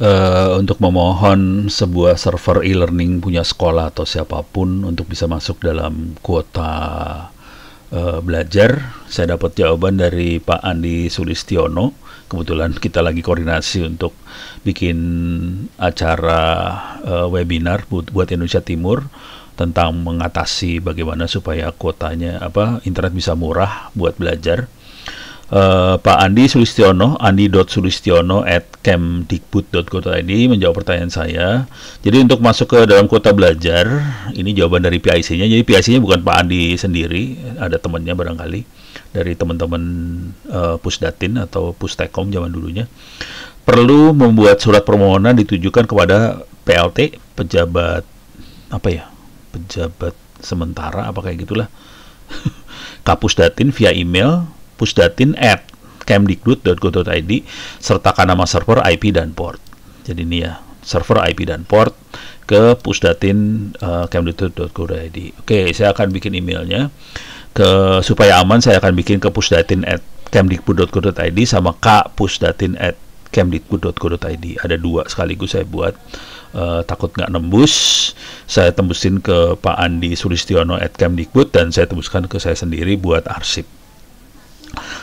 Eh, untuk memohon sebuah server e-learning punya sekolah atau siapapun untuk bisa masuk dalam kuota uh, belajar. Saya dapat jawaban dari Pak Andi Sulistiono. Kebetulan kita lagi koordinasi untuk bikin acara uh, webinar buat, buat Indonesia Timur tentang mengatasi bagaimana supaya kuotanya apa internet bisa murah buat belajar Uh, Pak Andi Sulistiono, andi.sulistiono at kemdikbud.go.id menjawab pertanyaan saya. Jadi untuk masuk ke dalam kota belajar, ini jawaban dari PIC-nya. Jadi PIC-nya bukan Pak Andi sendiri, ada temannya barangkali dari teman-teman uh, Pusdatin atau Pustekom zaman dulunya. Perlu membuat surat permohonan ditujukan kepada PLT, pejabat apa ya? Pejabat sementara apa kayak gitulah. Kapusdatin via email pusdatin at kemdikbud.go.id sertakan nama server IP dan port jadi ini ya server IP dan port ke pusdatin uh, kemdikbud.go.id oke saya akan bikin emailnya ke supaya aman saya akan bikin ke pusdatin at kemdikbud.go.id sama k pusdatin at kemdikbud.go.id ada dua sekaligus saya buat uh, takut nggak nembus saya tembusin ke Pak Andi Sulistiono at kemdikbud dan saya tembuskan ke saya sendiri buat arsip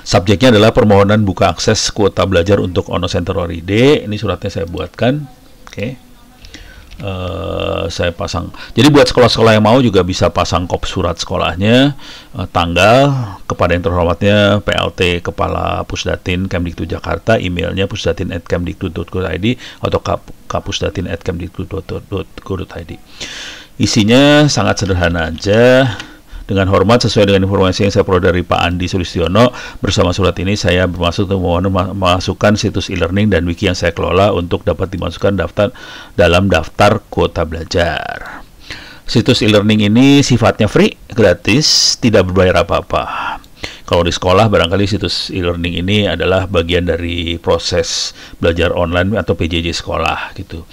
Subjeknya adalah permohonan buka akses kuota belajar untuk Ono Center D. Ini suratnya saya buatkan. Oke. Okay. Uh, eh, saya pasang. Jadi buat sekolah-sekolah yang mau juga bisa pasang kop surat sekolahnya, uh, tanggal, kepada yang terhormatnya PLT Kepala Pusdatin Kemdikbud Jakarta, emailnya pusdatin@kemdikbud.go.id atau kapusdatin@kemdikbud.go.id. Isinya sangat sederhana aja dengan hormat sesuai dengan informasi yang saya peroleh dari Pak Andi Sulistiono, bersama surat ini saya bermaksud untuk memohon memasukkan situs e-learning dan wiki yang saya kelola untuk dapat dimasukkan daftar dalam daftar kuota belajar. Situs e-learning ini sifatnya free, gratis, tidak berbayar apa-apa. Kalau di sekolah barangkali situs e-learning ini adalah bagian dari proses belajar online atau PJJ sekolah gitu.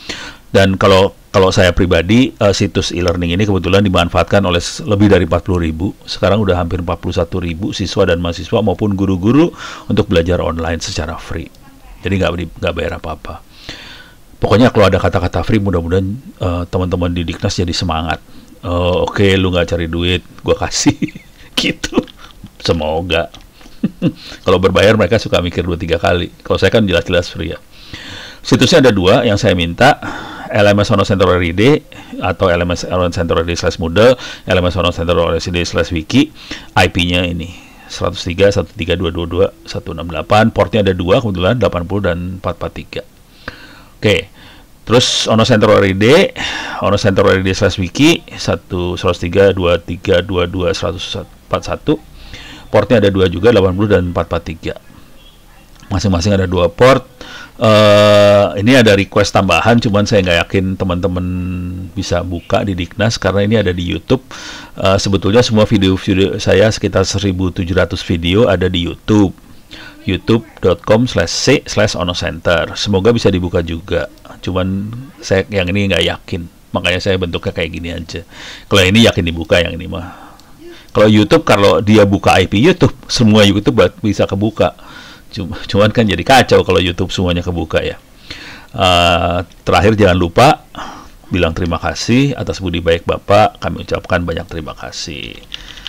Dan kalau kalau saya pribadi uh, situs e-learning ini kebetulan dimanfaatkan oleh lebih dari 40 ribu. Sekarang udah hampir 41 ribu siswa dan mahasiswa maupun guru-guru untuk belajar online secara free. Jadi nggak nggak bayar apa-apa. Pokoknya kalau ada kata-kata free, mudah-mudahan uh, teman-teman di Diknas jadi semangat. Uh, Oke, okay, lu nggak cari duit, gua kasih. gitu. Semoga. kalau berbayar mereka suka mikir dua tiga kali. Kalau saya kan jelas-jelas free ya. Situsnya ada dua yang saya minta LMS Ono Center ID atau LMS Ono Center ID slash Moodle, LMS Ono Center ID slash Wiki, IP-nya ini 103 13222 168 portnya ada dua kebetulan 80 dan 443 oke terus ono center RID ono center RID slash wiki 1 103 23 22 141 portnya ada dua juga 80 dan 443 masing-masing ada dua port uh, ini ada request tambahan cuman saya nggak yakin teman-teman bisa buka di Diknas karena ini ada di YouTube uh, sebetulnya semua video-video saya sekitar 1700 video ada di YouTube youtube.com slash c slash onocenter semoga bisa dibuka juga cuman saya yang ini nggak yakin makanya saya bentuknya kayak gini aja kalau ini yakin dibuka yang ini mah kalau YouTube kalau dia buka IP YouTube semua YouTube bisa kebuka Cuma, cuman kan jadi kacau kalau YouTube semuanya kebuka ya. Uh, terakhir jangan lupa bilang terima kasih atas budi baik Bapak. Kami ucapkan banyak terima kasih.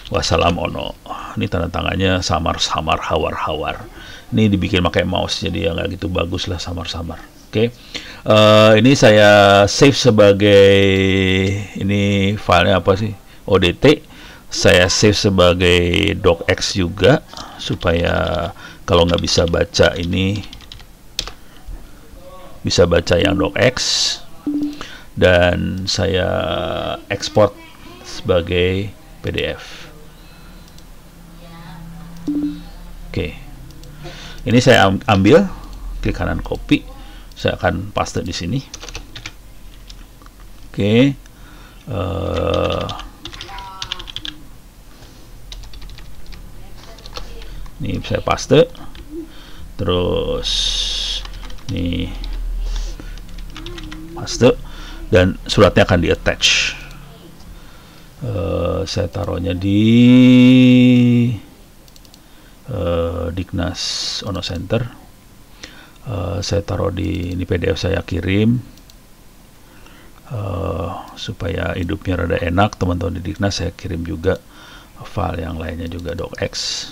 Wassalam ono. Ini tanda tangannya samar-samar hawar-hawar. Ini dibikin pakai mouse jadi ya nggak gitu bagus lah samar-samar. Oke. Okay. Uh, eh, ini saya save sebagai ini filenya apa sih? ODT. Saya save sebagai docx juga supaya kalau nggak bisa baca ini bisa baca yang docx dan saya ekspor sebagai PDF. Oke. Okay. Ini saya ambil klik kanan copy. Saya akan paste di sini. Oke. Okay. Uh, eh, ini saya paste terus ini paste dan suratnya akan di attach uh, eh, saya taruhnya di uh, Dignas Ono Center uh, saya taruh di ini PDF saya kirim uh, supaya hidupnya rada enak teman-teman di Dignas saya kirim juga file yang lainnya juga docx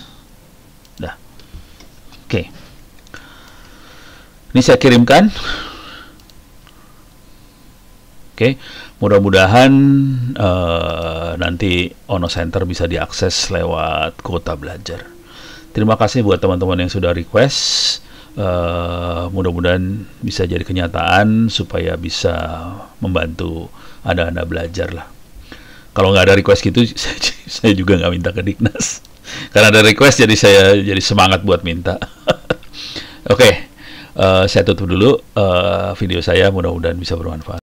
Oke. Ini saya kirimkan. Oke, mudah-mudahan uh, nanti Ono Center bisa diakses lewat kuota belajar. Terima kasih buat teman-teman yang sudah request. Uh, mudah-mudahan bisa jadi kenyataan supaya bisa membantu anda-anda belajar lah. Kalau nggak ada request gitu, saya, juga nggak minta ke Dignas karena ada request jadi saya jadi semangat buat minta oke okay. uh, eh, saya tutup dulu uh, video saya mudah-mudahan bisa bermanfaat